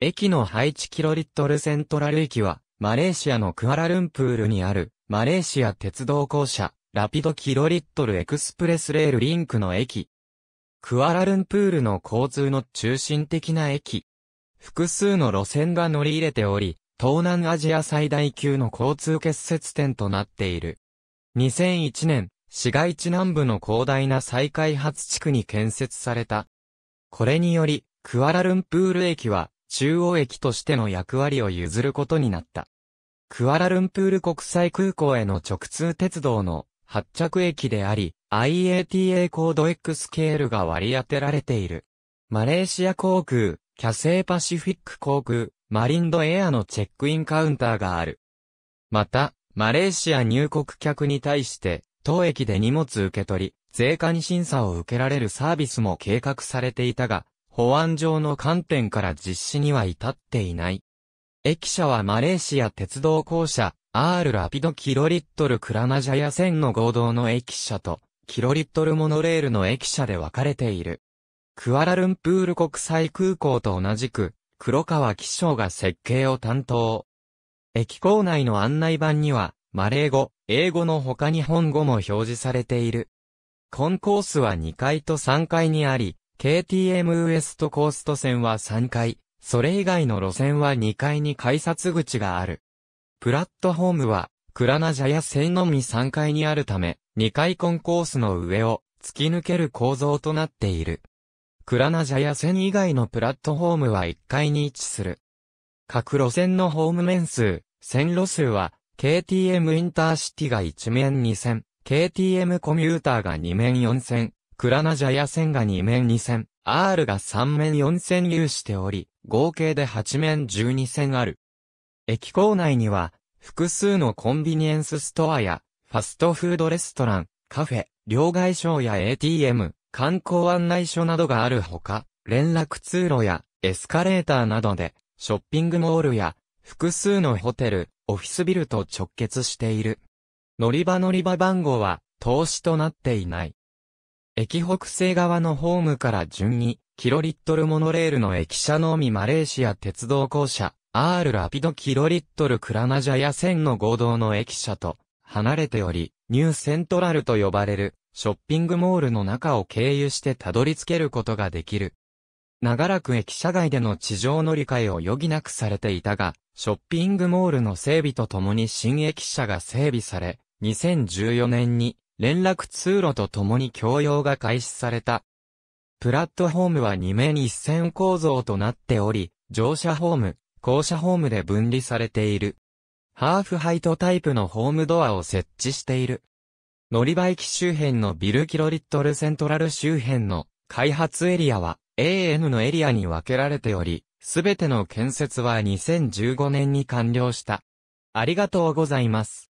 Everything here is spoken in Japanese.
駅の配置キロリットルセントラル駅は、マレーシアのクアラルンプールにある、マレーシア鉄道公社、ラピドキロリットルエクスプレスレールリンクの駅。クアラルンプールの交通の中心的な駅。複数の路線が乗り入れており、東南アジア最大級の交通結節点となっている。2001年、市街地南部の広大な再開発地区に建設された。これにより、クアラルンプール駅は、中央駅としての役割を譲ることになった。クアラルンプール国際空港への直通鉄道の発着駅であり、IATA コード X ケールが割り当てられている。マレーシア航空、キャセイパシフィック航空、マリンドエアのチェックインカウンターがある。また、マレーシア入国客に対して、当駅で荷物受け取り、税関審査を受けられるサービスも計画されていたが、保安上の観点から実施には至っていない。駅舎はマレーシア鉄道公社、R ラピドキロリットルクラナジャヤ線の合同の駅舎と、キロリットルモノレールの駅舎で分かれている。クアラルンプール国際空港と同じく、黒川紀章が設計を担当。駅構内の案内板には、マレー語、英語の他日本語も表示されている。コンコースは2階と3階にあり、KTM ウエストコースト線は3階、それ以外の路線は2階に改札口がある。プラットホームは、クラナジャや線のみ3階にあるため、2階コンコースの上を突き抜ける構造となっている。クラナジャや線以外のプラットホームは1階に位置する。各路線のホーム面数、線路数は、KTM インターシティが1面2線、KTM コミューターが2面4線、クラナジャヤ線が2面2線、R が3面4線有しており、合計で8面12線ある。駅構内には、複数のコンビニエンスストアや、ファストフードレストラン、カフェ、両替商や ATM、観光案内所などがあるほか、連絡通路やエスカレーターなどで、ショッピングモールや複数のホテル、オフィスビルと直結している。乗り場乗り場番号は投資となっていない。駅北西側のホームから順に、キロリットルモノレールの駅舎のみマレーシア鉄道公社、R ラピドキロリットルクラナジャヤ線の合同の駅舎と、離れており、ニューセントラルと呼ばれる、ショッピングモールの中を経由してたどり着けることができる。長らく駅舎外での地上乗り換えを余儀なくされていたが、ショッピングモールの整備とともに新駅舎が整備され、2014年に連絡通路とともに共用が開始された。プラットホームは2面一線構造となっており、乗車ホーム、降車ホームで分離されている。ハーフハイトタイプのホームドアを設置している。乗り場駅周辺のビルキロリットルセントラル周辺の開発エリアは AN のエリアに分けられており、すべての建設は2015年に完了した。ありがとうございます。